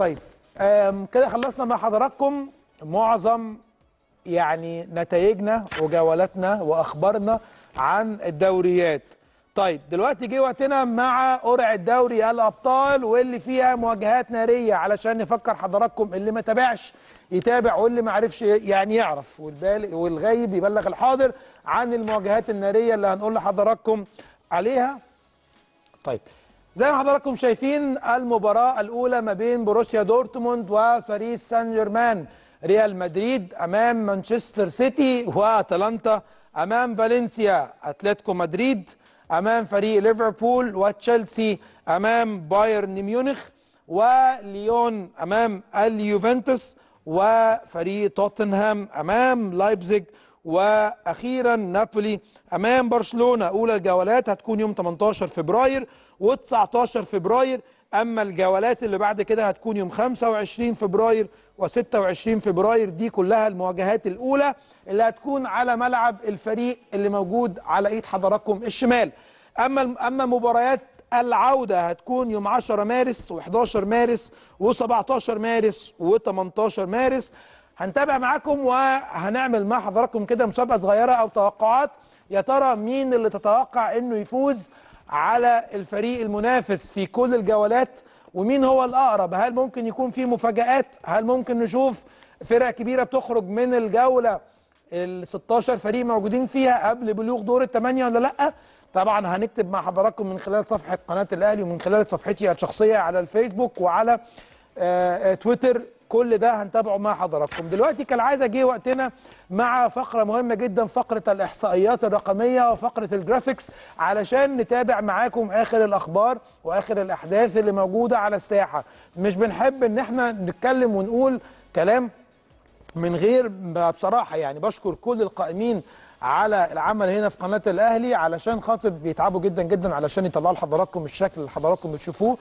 طيب كده خلصنا مع حضراتكم معظم يعني نتائجنا وجولاتنا واخبارنا عن الدوريات طيب دلوقتي جه وقتنا مع قرعه دوري الابطال واللي فيها مواجهات ناريه علشان نفكر حضراتكم اللي ما تابعش يتابع واللي ما عرفش يعني يعرف والغايب يبلغ الحاضر عن المواجهات الناريه اللي هنقول لحضراتكم عليها طيب زي ما حضراتكم شايفين المباراة الأولى ما بين بروسيا دورتموند وفريق سان جيرمان ريال مدريد أمام مانشستر سيتي وأتلانتا أمام فالنسيا أتلتيكو مدريد أمام فريق ليفربول وتشيلسي أمام بايرن ميونخ وليون أمام اليوفنتوس وفريق توتنهام أمام لايبزيج واخيرا نابولي امام برشلونه اولى الجولات هتكون يوم 18 فبراير و19 فبراير اما الجولات اللي بعد كده هتكون يوم 25 فبراير و26 فبراير دي كلها المواجهات الاولى اللي هتكون على ملعب الفريق اللي موجود على ايد حضراتكم الشمال اما اما مباريات العوده هتكون يوم 10 مارس و11 مارس و17 مارس و18 مارس هنتابع معاكم وهنعمل مع حضراتكم كده مسابقه صغيره او توقعات يا ترى مين اللي تتوقع انه يفوز على الفريق المنافس في كل الجولات ومين هو الاقرب هل ممكن يكون في مفاجات هل ممكن نشوف فرق كبيره بتخرج من الجوله ال 16 فريق موجودين فيها قبل بلوغ دور الثمانيه ولا لا طبعا هنكتب مع حضراتكم من خلال صفحه قناه الاهلي ومن خلال صفحتي الشخصيه على الفيسبوك وعلى آه، آه، تويتر كل ده هنتابعه مع حضراتكم دلوقتي كالعاده جه وقتنا مع فقره مهمه جدا فقره الاحصائيات الرقميه وفقره الجرافيكس علشان نتابع معاكم اخر الاخبار واخر الاحداث اللي موجوده على الساحه مش بنحب ان احنا نتكلم ونقول كلام من غير بصراحه يعني بشكر كل القائمين على العمل هنا في قناه الاهلي علشان خاطر بيتعبوا جدا جدا علشان يطلعوا لحضراتكم الشكل اللي حضراتكم بتشوفوه